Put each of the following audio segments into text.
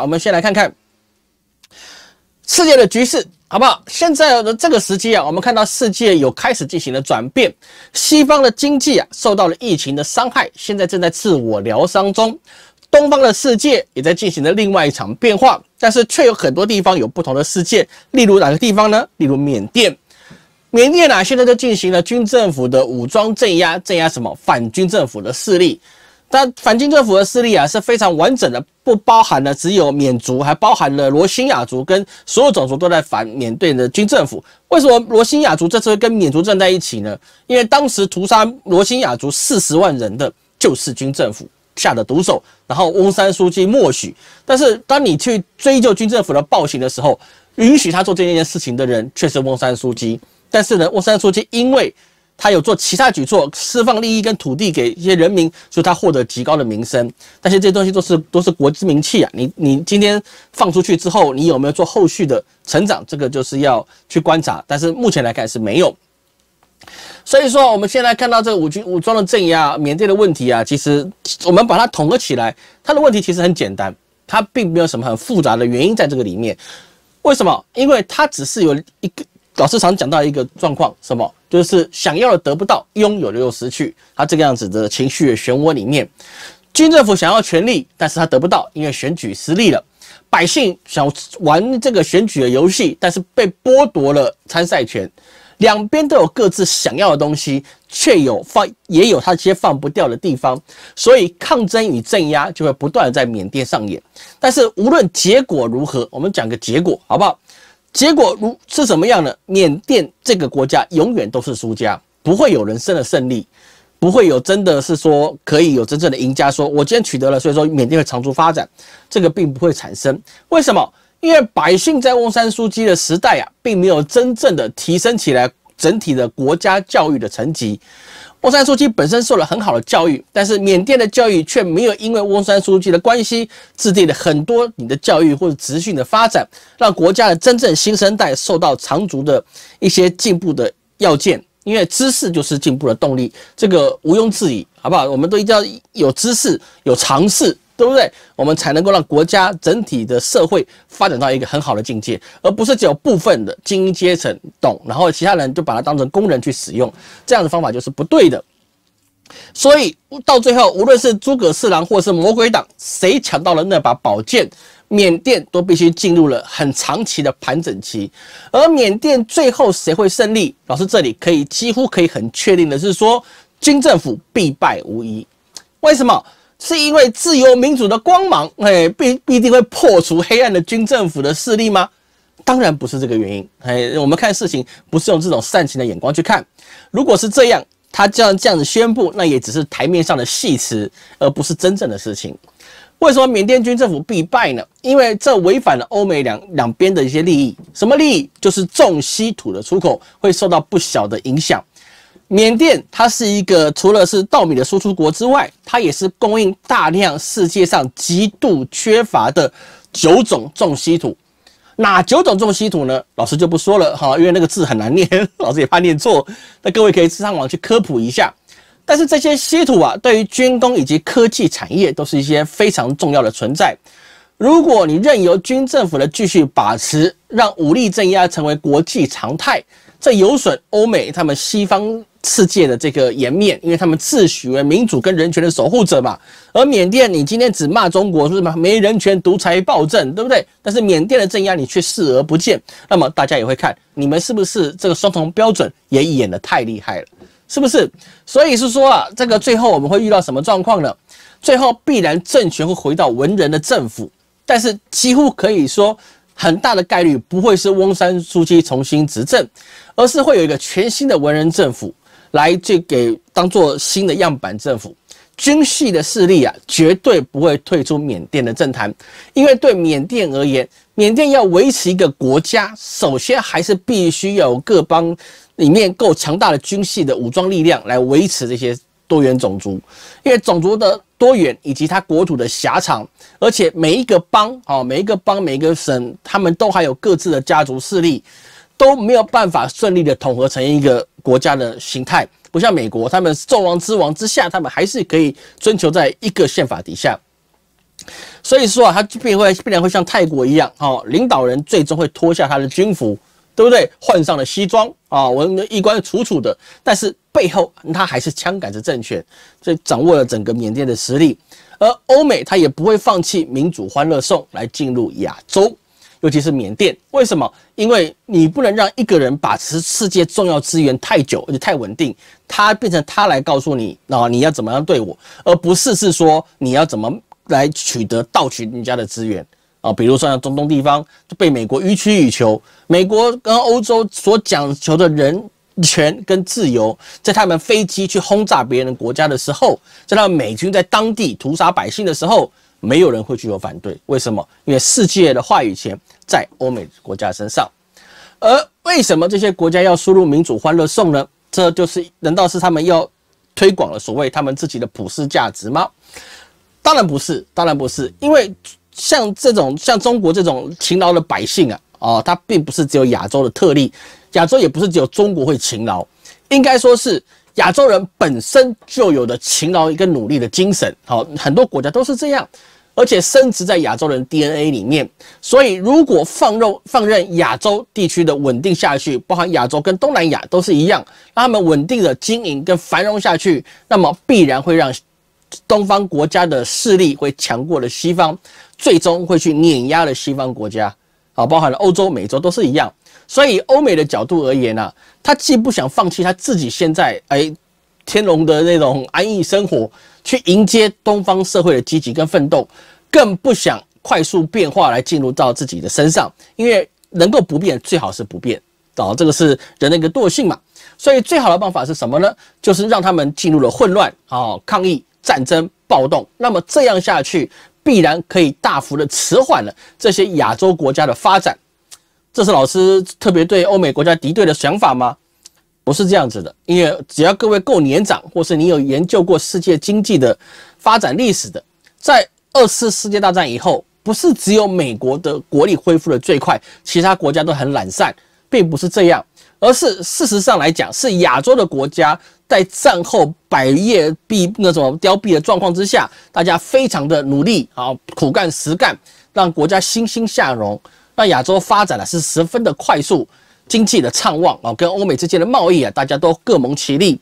我们先来看看世界的局势，好不好？现在的这个时期啊，我们看到世界有开始进行了转变。西方的经济啊，受到了疫情的伤害，现在正在自我疗伤中。东方的世界也在进行着另外一场变化，但是却有很多地方有不同的世界。例如哪个地方呢？例如缅甸，缅甸啊，现在就进行了军政府的武装镇压，镇压什么反军政府的势力。但反清政府的势力啊是非常完整的，不包含的只有缅族，还包含了罗兴亚族跟所有种族都在反缅甸的军政府。为什么罗兴亚族这次跟缅族站在一起呢？因为当时屠杀罗兴亚族四十万人的就是军政府下的毒手，然后翁山书记默许。但是当你去追究军政府的暴行的时候，允许他做这件事情的人却是翁山书记。但是呢，翁山书记因为他有做其他举措，释放利益跟土地给一些人民，所以他获得极高的名声。但是这些东西都是都是国之名器啊！你你今天放出去之后，你有没有做后续的成长？这个就是要去观察。但是目前来看是没有。所以说，我们现在看到这个武军武装的镇压，缅甸的问题啊，其实我们把它统合起来，它的问题其实很简单，它并没有什么很复杂的原因在这个里面。为什么？因为它只是有一个。老师常讲到一个状况，什么？就是想要的得不到，拥有的又失去。他这个样子的情绪漩涡里面，军政府想要权力，但是他得不到，因为选举失利了；百姓想玩这个选举的游戏，但是被剥夺了参赛权。两边都有各自想要的东西，却有放，也有他些放不掉的地方，所以抗争与镇压就会不断的在缅甸上演。但是无论结果如何，我们讲个结果好不好？结果如是什么样呢？缅甸这个国家永远都是输家，不会有人生的胜利，不会有真的是说可以有真正的赢家。说我今天取得了，所以说缅甸会长足发展，这个并不会产生。为什么？因为百姓在翁山书记的时代啊，并没有真正的提升起来整体的国家教育的层级。翁山书记本身受了很好的教育，但是缅甸的教育却没有因为翁山书记的关系，制定了很多你的教育或者职训的发展，让国家的真正新生代受到长足的一些进步的要件。因为知识就是进步的动力，这个毋庸置疑，好不好？我们都一定要有知识，有尝试，对不对？我们才能够让国家整体的社会发展到一个很好的境界，而不是只有部分的精英阶层懂，然后其他人就把它当成工人去使用，这样的方法就是不对的。所以到最后，无论是诸葛四郎或是魔鬼党，谁抢到了那把宝剑，缅甸都必须进入了很长期的盘整期。而缅甸最后谁会胜利？老师这里可以几乎可以很确定的是说，军政府必败无疑。为什么？是因为自由民主的光芒，哎，必必定会破除黑暗的军政府的势力吗？当然不是这个原因，哎，我们看事情不是用这种煽情的眼光去看。如果是这样，他这样这样子宣布，那也只是台面上的戏词，而不是真正的事情。为什么缅甸军政府必败呢？因为这违反了欧美两两边的一些利益。什么利益？就是重稀土的出口会受到不小的影响。缅甸它是一个除了是稻米的输出国之外，它也是供应大量世界上极度缺乏的九种重稀土。哪九种重稀土呢？老师就不说了哈，因为那个字很难念，老师也怕念错。那各位可以上网去科普一下。但是这些稀土啊，对于军工以及科技产业都是一些非常重要的存在。如果你任由军政府的继续把持，让武力镇压成为国际常态，这有损欧美他们西方。世界的这个颜面，因为他们自诩为民主跟人权的守护者嘛。而缅甸，你今天只骂中国说什么没人权、独裁暴政，对不对？但是缅甸的镇压你却视而不见，那么大家也会看你们是不是这个双重标准也演得太厉害了，是不是？所以是说啊，这个最后我们会遇到什么状况呢？最后必然政权会回到文人的政府，但是几乎可以说很大的概率不会是翁山苏姬重新执政，而是会有一个全新的文人政府。来，这给当做新的样板政府，军系的势力啊，绝对不会退出缅甸的政坛，因为对缅甸而言，缅甸要维持一个国家，首先还是必须有各邦里面够强大的军系的武装力量来维持这些多元种族，因为种族的多元以及它国土的狭长，而且每一个邦啊，每一个邦，每一个省，他们都还有各自的家族势力。都没有办法顺利的统合成一个国家的形态，不像美国，他们是众王之王之下，他们还是可以追求在一个宪法底下。所以说啊，他然会必然会像泰国一样，哦，领导人最终会脱下他的军服，对不对？换上了西装啊，我的衣冠楚楚的，但是背后他还是枪杆子政权，所以掌握了整个缅甸的实力。而欧美他也不会放弃民主欢乐颂来进入亚洲。尤其是缅甸，为什么？因为你不能让一个人把持世界重要资源太久，而且太稳定，他变成他来告诉你啊，你要怎么样对我，而不是是说你要怎么来取得盗取人家的资源啊。比如说像中东地方就被美国予取予求，美国跟欧洲所讲求的人权跟自由，在他们飞机去轰炸别人国家的时候，在他们美军在当地屠杀百姓的时候。没有人会具有反对，为什么？因为世界的话语权在欧美国家身上。而为什么这些国家要输入民主欢乐颂呢？这就是难道是他们要推广了所谓他们自己的普世价值吗？当然不是，当然不是。因为像这种像中国这种勤劳的百姓啊，哦，他并不是只有亚洲的特例，亚洲也不是只有中国会勤劳，应该说是。亚洲人本身就有的勤劳跟努力的精神，好，很多国家都是这样，而且深植在亚洲人 DNA 里面。所以，如果放任放任亚洲地区的稳定下去，包含亚洲跟东南亚都是一样，让他们稳定的经营跟繁荣下去，那么必然会让东方国家的势力会强过了西方，最终会去碾压了西方国家，好，包含了欧洲、美洲都是一样。所以，欧美的角度而言呢，他既不想放弃他自己现在哎天龙的那种安逸生活，去迎接东方社会的积极跟奋斗，更不想快速变化来进入到自己的身上，因为能够不变最好是不变，哦，这个是人的一个惰性嘛。所以，最好的办法是什么呢？就是让他们进入了混乱啊，抗议、战争、暴动。那么这样下去，必然可以大幅的迟缓了这些亚洲国家的发展。这是老师特别对欧美国家敌对的想法吗？不是这样子的，因为只要各位够年长，或是你有研究过世界经济的发展历史的，在二次世界大战以后，不是只有美国的国力恢复的最快，其他国家都很懒散，并不是这样，而是事实上来讲，是亚洲的国家在战后百业必那种凋敝的状况之下，大家非常的努力啊，苦干实干，让国家欣欣向荣。那亚洲发展呢是十分的快速，经济的畅旺啊，跟欧美之间的贸易啊，大家都各谋其利。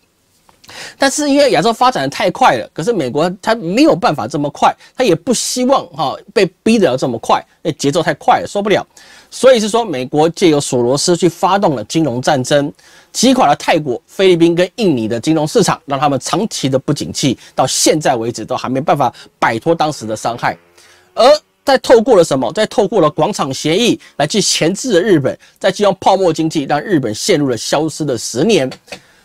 但是因为亚洲发展的太快了，可是美国它没有办法这么快，它也不希望哈被逼得要这么快，那节奏太快了受不了。所以是说，美国借由索罗斯去发动了金融战争，击垮了泰国、菲律宾跟印尼的金融市场，让他们长期的不景气，到现在为止都还没办法摆脱当时的伤害，而。再透过了什么？再透过了广场协议来去钳制了日本，再去用泡沫经济让日本陷入了消失的十年。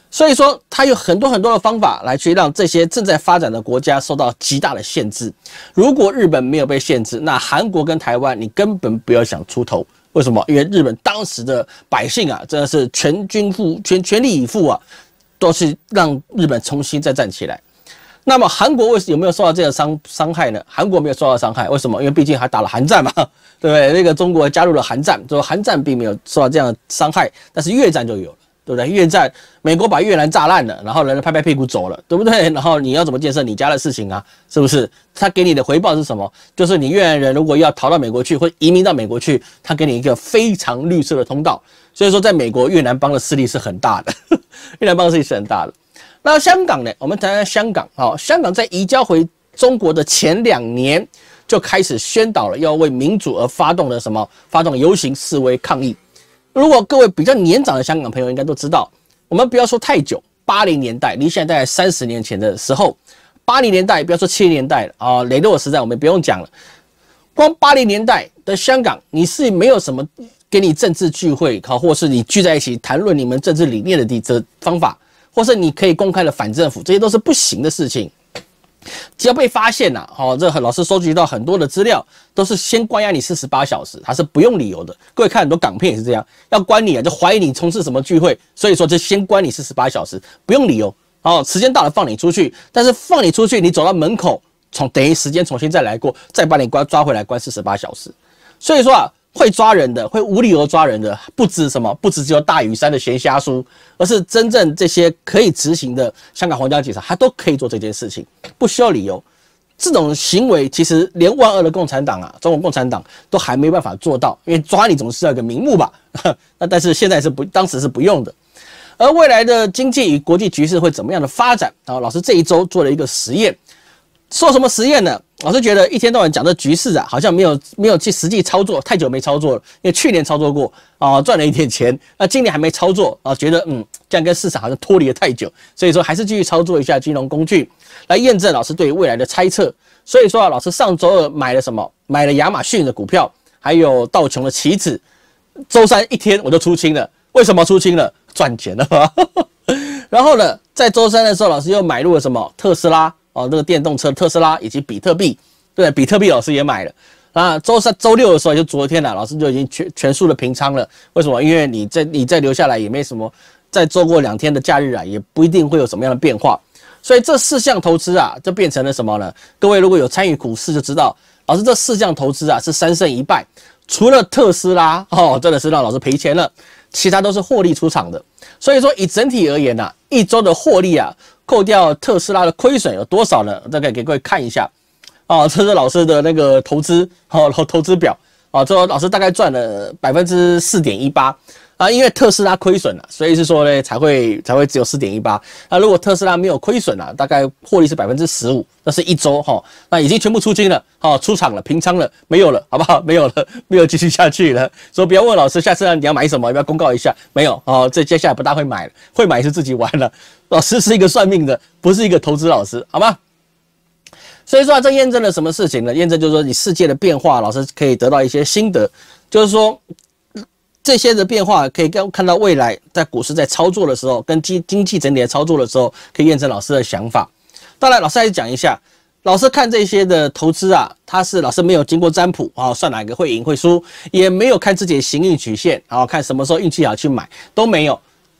所以说，他有很多很多的方法来去让这些正在发展的国家受到极大的限制。如果日本没有被限制，那韩国跟台湾你根本不要想出头。为什么？因为日本当时的百姓啊，真的是全军覆全全力以赴啊，都是让日本重新再站起来。那么韩国为什，有没有受到这样伤伤害呢？韩国没有受到伤害，为什么？因为毕竟还打了韩战嘛，对不对？那个中国加入了韩战，说韩战并没有受到这样的伤害，但是越战就有了，对不对？越战美国把越南炸烂了，然后人拍拍屁股走了，对不对？然后你要怎么建设你家的事情啊？是不是？他给你的回报是什么？就是你越南人如果要逃到美国去，或移民到美国去，他给你一个非常绿色的通道。所以说，在美国越南帮的势力是很大的，越南帮的势力是很大的。那香港呢？我们谈谈香港啊。香港在移交回中国的前两年，就开始宣导了要为民主而发动的什么？发动游行示威抗议。如果各位比较年长的香港朋友应该都知道，我们不要说太久，八零年代离现在大概三十年前的时候，八零年代不要说七零年代了啊，雷诺实代我们不用讲了。光八零年代的香港，你是没有什么给你政治聚会好，或是你聚在一起谈论你们政治理念的地这方法。或是你可以公开的反政府，这些都是不行的事情。只要被发现了，好，这老师收集到很多的资料，都是先关押你四十八小时，他是不用理由的。各位看很多港片也是这样，要关你啊，就怀疑你从事什么聚会，所以说就先关你四十八小时，不用理由。哦，时间到了放你出去，但是放你出去，你走到门口，从等于时间重新再来过，再把你关抓回来关四十八小时。所以说啊。会抓人的，会无理由抓人的，不止什么，不止只有大屿山的咸虾书，而是真正这些可以执行的香港皇家警察，他都可以做这件事情，不需要理由。这种行为其实连万恶的共产党啊，中国共产党都还没办法做到，因为抓你总是要个名目吧？那但是现在是不，当时是不用的。而未来的经济与国际局势会怎么样的发展？然后老师这一周做了一个实验。做什么实验呢？老师觉得一天到晚讲的局势啊，好像没有没有去实际操作，太久没操作了。因为去年操作过啊，赚了一点钱，那今年还没操作啊，觉得嗯，这样跟市场好像脱离了太久，所以说还是继续操作一下金融工具来验证老师对未来的猜测。所以说，老师上周二买了什么？买了亚马逊的股票，还有道琼的棋子。周三一天我就出清了，为什么出清了？赚钱了。然后呢，在周三的时候，老师又买入了什么？特斯拉。哦，那个电动车特斯拉以及比特币，对，比特币老师也买了。那周三、周六的时候，就昨天了，老师就已经全全数的平仓了。为什么？因为你在你再留下来也没什么，再做过两天的假日啊，也不一定会有什么样的变化。所以这四项投资啊，就变成了什么呢？各位如果有参与股市就知道，老师这四项投资啊是三胜一败，除了特斯拉哦，真的是让老师赔钱了，其他都是获利出场的。所以说，以整体而言呐，一周的获利啊。扣掉特斯拉的亏损有多少呢？大概给各位看一下啊，这是老师的那个投资，然后投资表啊，这老师大概赚了百分之四点一八。啊，因为特斯拉亏损了，所以是说呢，才会才会只有四点一八。那如果特斯拉没有亏损了，大概获利是百分之十五，那是一周哈。那已经全部出清了，好，出场了，平仓了，没有了，好不好？没有了，没有继续下去了。所以不要问老师，下次你要买什么，要不要公告一下？没有啊，这接下来不大会买了，会买是自己玩了。老师是一个算命的，不是一个投资老师，好吗？所以说这验证了什么事情呢？验证就是说你世界的变化，老师可以得到一些心得，就是说。这些的变化可以跟看到未来在股市在操作的时候，跟经经济整体操作的时候，可以验证老师的想法。当然，老师再讲一下，老师看这些的投资啊，他是老师没有经过占卜啊，算哪个会赢会输，也没有看自己的行运曲线后看什么时候运气好去买都没有，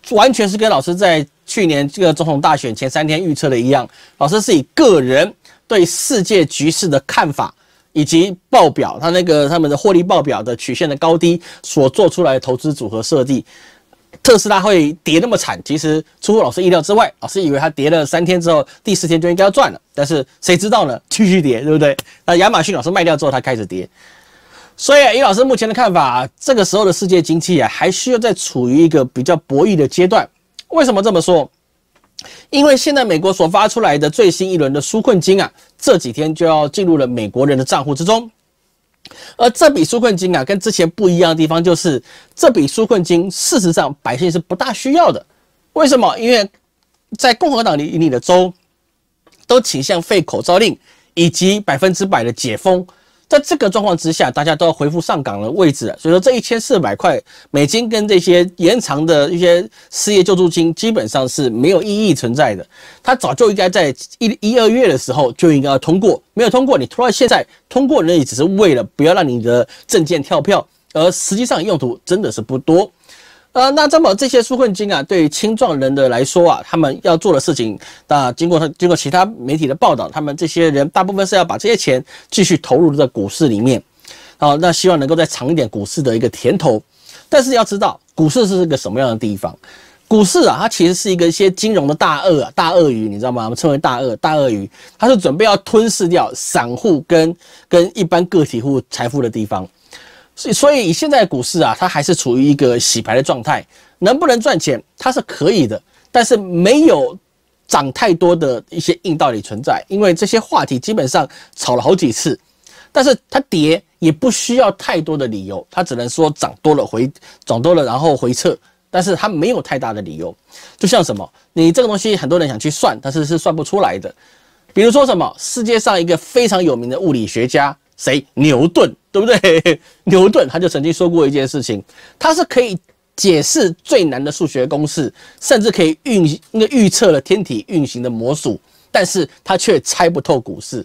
完全是跟老师在去年这个总统大选前三天预测的一样。老师是以个人对世界局势的看法。以及报表，它那个他们的获利报表的曲线的高低所做出来的投资组合设计，特斯拉会跌那么惨，其实出乎老师意料之外。老师以为它跌了三天之后，第四天就应该要赚了，但是谁知道呢？继续跌，对不对？那亚马逊老师卖掉之后，它开始跌。所以以老师目前的看法，这个时候的世界经济啊，还需要在处于一个比较博弈的阶段。为什么这么说？因为现在美国所发出来的最新一轮的纾困金啊，这几天就要进入了美国人的账户之中。而这笔纾困金啊，跟之前不一样的地方就是，这笔纾困金事实上百姓是不大需要的。为什么？因为在共和党的你的州，都倾向废口罩令以及百分之百的解封。在这个状况之下，大家都要回复上岗的位置了，所以说这一千四百块美金跟这些延长的一些失业救助金，基本上是没有意义存在的。它早就应该在一一二月的时候就应该要通过，没有通过，你拖到现在通过，那也只是为了不要让你的证件跳票，而实际上用途真的是不多。呃，那这么这些纾困金啊，对于青壮人的来说啊，他们要做的事情，那经过他经过其他媒体的报道，他们这些人大部分是要把这些钱继续投入在股市里面，好，那希望能够再尝一点股市的一个甜头。但是要知道，股市是个什么样的地方？股市啊，它其实是一个一些金融的大鳄、啊、大鳄鱼，你知道吗？我们称为大鳄、大鳄鱼，它是准备要吞噬掉散户跟跟一般个体户财富的地方。所以，所以现在股市啊，它还是处于一个洗牌的状态。能不能赚钱，它是可以的，但是没有涨太多的一些硬道理存在。因为这些话题基本上炒了好几次，但是它跌也不需要太多的理由，它只能说涨多了回，涨多了然后回撤，但是它没有太大的理由。就像什么，你这个东西很多人想去算，但是是算不出来的。比如说什么，世界上一个非常有名的物理学家。谁牛顿对不对？牛顿他就曾经说过一件事情，他是可以解释最难的数学公式，甚至可以运那个预测了天体运行的魔术，但是他却猜不透股市。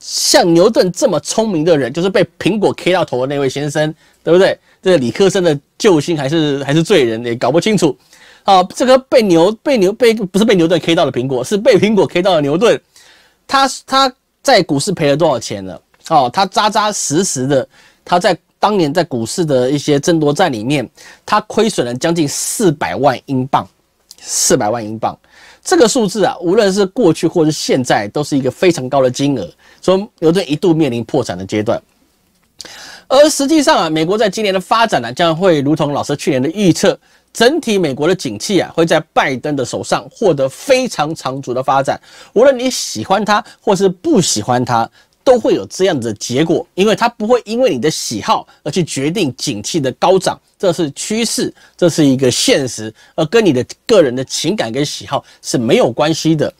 像牛顿这么聪明的人，就是被苹果 K 到头的那位先生，对不对？这理科生的救星还是还是罪人也搞不清楚。好，这个被牛被牛被不是被牛顿 K 到的苹果，是被苹果 K 到的牛顿。他他在股市赔了多少钱呢？哦，他扎扎实实的，他在当年在股市的一些争夺战里面，他亏损了将近四百万英镑。四百万英镑这个数字啊，无论是过去或是现在，都是一个非常高的金额，所以牛顿一度面临破产的阶段。而实际上啊，美国在今年的发展呢，将会如同老师去年的预测，整体美国的景气啊，会在拜登的手上获得非常长足的发展。无论你喜欢他或是不喜欢他。都会有这样的结果，因为它不会因为你的喜好而去决定景气的高涨，这是趋势，这是一个现实，而跟你的个人的情感跟喜好是没有关系的。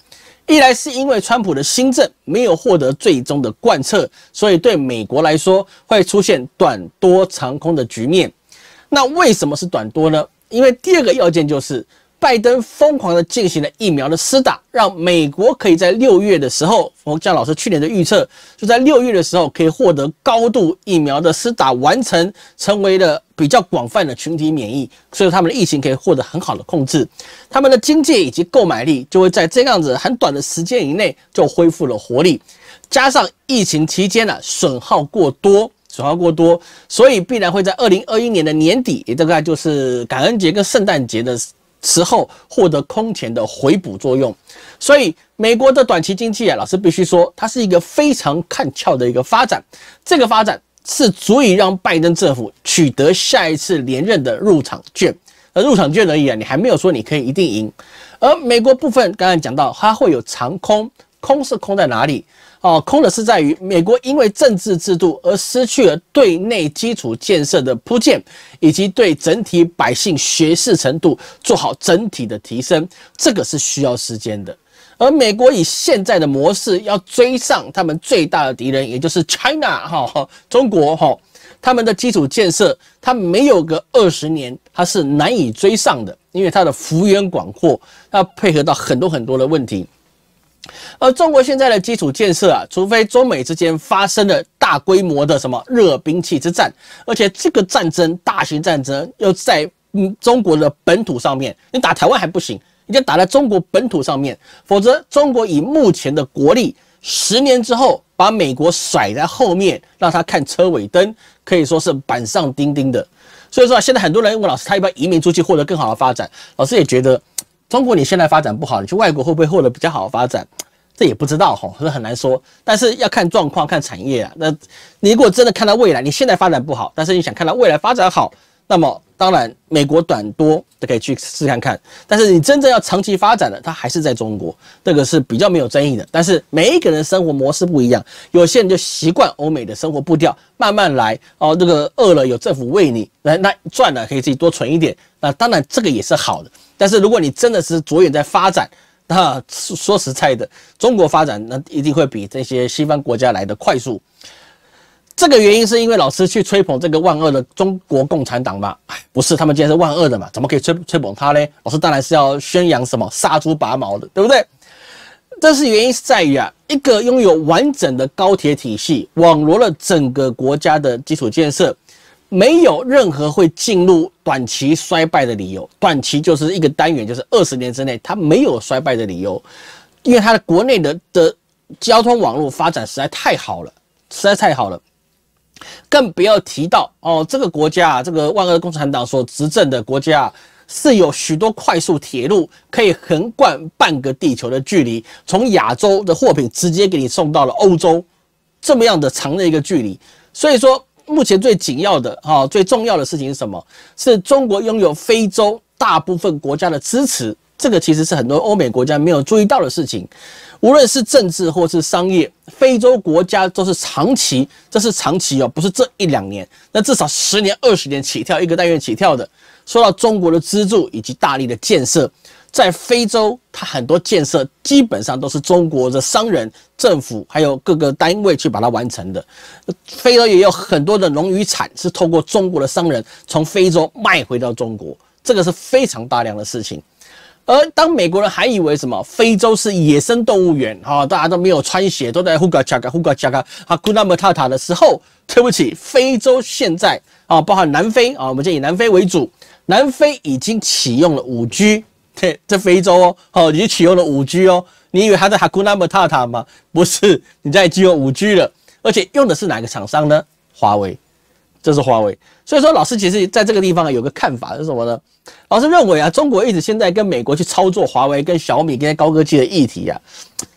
一来是因为川普的新政没有获得最终的贯彻，所以对美国来说会出现短多长空的局面。那为什么是短多呢？因为第二个要件就是。拜登疯狂的进行了疫苗的施打，让美国可以在六月的时候，冯建老师去年的预测，就在六月的时候可以获得高度疫苗的施打完成，成为了比较广泛的群体免疫，所以他们的疫情可以获得很好的控制，他们的经济以及购买力就会在这样子很短的时间以内就恢复了活力，加上疫情期间呢损耗过多，损耗过多，所以必然会在二零二一年的年底，大概就是感恩节跟圣诞节的。此后获得空前的回补作用，所以美国的短期经济啊，老师必须说，它是一个非常看俏的一个发展。这个发展是足以让拜登政府取得下一次连任的入场券。而入场券而已啊，你还没有说你可以一定赢。而美国部分刚才讲到，它会有长空，空是空在哪里？哦，空的是在于美国因为政治制度而失去了对内基础建设的铺建，以及对整体百姓学识程度做好整体的提升，这个是需要时间的。而美国以现在的模式要追上他们最大的敌人，也就是 China 哈，中国哈，他们的基础建设，它没有个二十年，它是难以追上的，因为它的幅员广阔，它配合到很多很多的问题。而中国现在的基础建设啊，除非中美之间发生了大规模的什么热兵器之战，而且这个战争、大型战争又在嗯中国的本土上面，你打台湾还不行，一定要打在中国本土上面，否则中国以目前的国力，十年之后把美国甩在后面，让他看车尾灯，可以说是板上钉钉的。所以说，现在很多人问老师，他要不要移民出去获得更好的发展？老师也觉得。中国你现在发展不好，你去外国会不会获得比较好的发展？这也不知道哈，这很难说。但是要看状况、看产业啊。那你如果真的看到未来，你现在发展不好，但是你想看到未来发展好，那么。当然，美国短多都可以去试看看，但是你真正要长期发展的，它还是在中国，这个是比较没有争议的。但是每一个人生活模式不一样，有些人就习惯欧美的生活步调，慢慢来哦。这个饿了有政府喂你，那那赚了可以自己多存一点。那当然这个也是好的，但是如果你真的是着眼在发展，那说实在的，中国发展那一定会比这些西方国家来的快速。这个原因是因为老师去吹捧这个万恶的中国共产党吗？哎，不是，他们今天是万恶的嘛，怎么可以吹吹捧他嘞？老师当然是要宣扬什么杀猪拔毛的，对不对？但是原因是在于啊，一个拥有完整的高铁体系，网罗了整个国家的基础建设，没有任何会进入短期衰败的理由。短期就是一个单元，就是二十年之内，它没有衰败的理由，因为它的国内的的交通网络发展实在太好了，实在太好了。更不要提到哦，这个国家，啊，这个万恶的共产党所执政的国家，是有许多快速铁路可以横贯半个地球的距离，从亚洲的货品直接给你送到了欧洲，这么样的长的一个距离。所以说，目前最紧要的哈，最重要的事情是什么？是中国拥有非洲大部分国家的支持，这个其实是很多欧美国家没有注意到的事情。无论是政治或是商业，非洲国家都是长期，这是长期哦，不是这一两年，那至少十年、二十年起跳一个，单元起跳的。说到中国的资助以及大力的建设，在非洲，它很多建设基本上都是中国的商人、政府还有各个单位去把它完成的。非洲也有很多的农渔产是透过中国的商人从非洲卖回到中国，这个是非常大量的事情。而当美国人还以为什么非洲是野生动物园，哈，大家都没有穿鞋，都在呼嘎恰嘎呼嘎恰嘎哈库纳姆塔塔的时候，对不起，非洲现在啊，包含南非啊，我们就以南非为主，南非已经启用了五 G，在在非洲哦，哦，已经启用了五 G 哦，你以为他在哈库纳姆塔塔吗？不是，你在启用五 G 了，而且用的是哪个厂商呢？华为。这是华为，所以说老师其实在这个地方有个看法是什么呢？老师认为啊，中国一直现在跟美国去操作华为、跟小米、跟高科技的议题啊，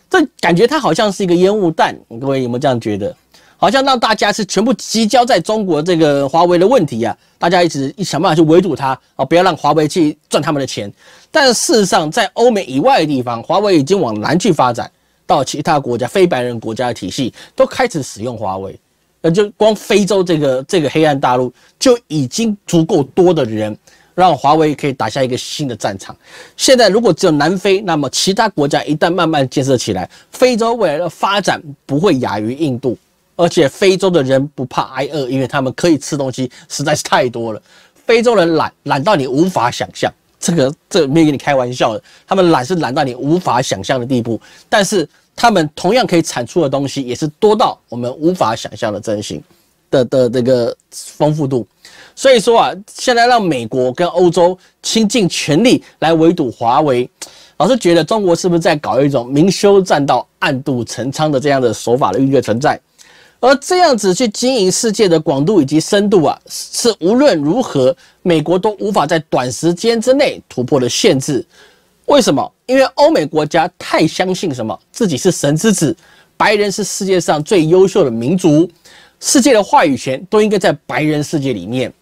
这感觉它好像是一个烟雾弹。各位有没有这样觉得？好像让大家是全部聚焦在中国这个华为的问题啊，大家一直想办法去围堵它啊，不要让华为去赚他们的钱。但事实上，在欧美以外的地方，华为已经往南去发展，到其他国家非白人国家的体系都开始使用华为。就光非洲这个这个黑暗大陆就已经足够多的人，让华为可以打下一个新的战场。现在如果只有南非，那么其他国家一旦慢慢建设起来，非洲未来的发展不会亚于印度。而且非洲的人不怕挨饿，因为他们可以吃东西，实在是太多了。非洲人懒，懒到你无法想象。这个这没跟你开玩笑的，他们懒是懒到你无法想象的地步。但是。他们同样可以产出的东西，也是多到我们无法想象的，真心的的这个丰富度。所以说啊，现在让美国跟欧洲倾尽全力来围堵华为，老是觉得中国是不是在搞一种明修栈道、暗度陈仓的这样的手法的运作存在？而这样子去经营世界的广度以及深度啊，是无论如何美国都无法在短时间之内突破的限制。为什么？因为欧美国家太相信什么自己是神之子，白人是世界上最优秀的民族，世界的话语权都应该在白人世界里面。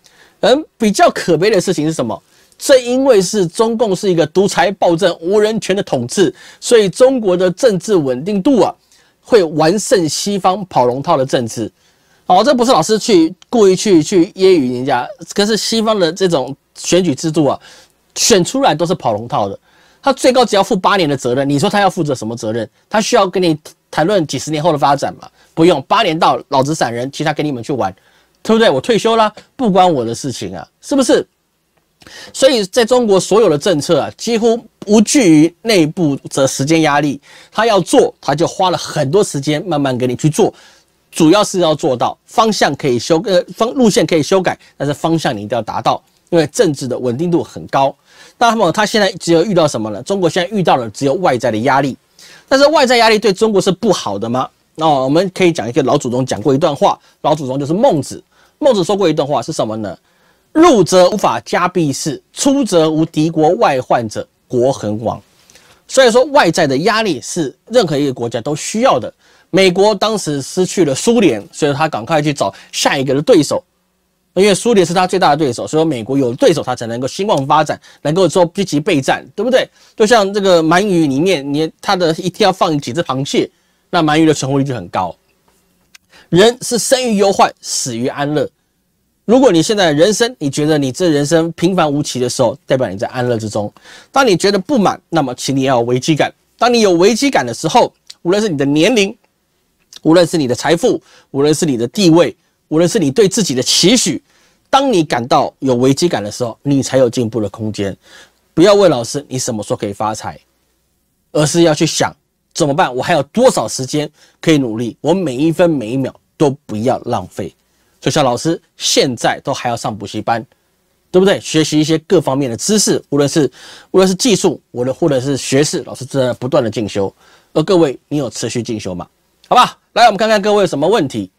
而比较可悲的事情是什么？正因为是中共是一个独裁暴政、无人权的统治，所以中国的政治稳定度啊，会完胜西方跑龙套的政治。好，这不是老师去故意去去揶揄人家，可是西方的这种选举制度啊，选出来都是跑龙套的。他最高只要负八年的责任，你说他要负责什么责任？他需要跟你谈论几十年后的发展吗？不用，八年到老子散人，其他给你们去玩，对不对？我退休了，不关我的事情啊，是不是？所以在中国所有的政策啊，几乎不惧于内部的时间压力，他要做，他就花了很多时间慢慢给你去做，主要是要做到方向可以修，呃，方路线可以修改，但是方向你一定要达到。因为政治的稳定度很高，那么他现在只有遇到什么呢？中国现在遇到的只有外在的压力，但是外在压力对中国是不好的吗？哦，我们可以讲一个老祖宗讲过一段话，老祖宗就是孟子，孟子说过一段话是什么呢？入则无法家必士，出则无敌国外患者，国恒亡。所以说，外在的压力是任何一个国家都需要的。美国当时失去了苏联，所以他赶快去找下一个的对手。因为苏联是他最大的对手，所以美国有对手，他才能够兴旺发展，能够说积极备战，对不对？就像这个鳗鱼里面，你它的一天要放几只螃蟹，那鳗鱼的存活率就很高。人是生于忧患，死于安乐。如果你现在人生你觉得你这人生平凡无奇的时候，代表你在安乐之中；当你觉得不满，那么请你要有危机感。当你有危机感的时候，无论是你的年龄，无论是你的财富，无论是你的地位。无论是你对自己的期许，当你感到有危机感的时候，你才有进步的空间。不要问老师你什么时候可以发财，而是要去想怎么办。我还有多少时间可以努力？我每一分每一秒都不要浪费。就像老师现在都还要上补习班，对不对？学习一些各方面的知识，无论是无论是技术，我的或者是学士，老师正在不断的进修。而各位，你有持续进修吗？好吧，来，我们看看各位有什么问题。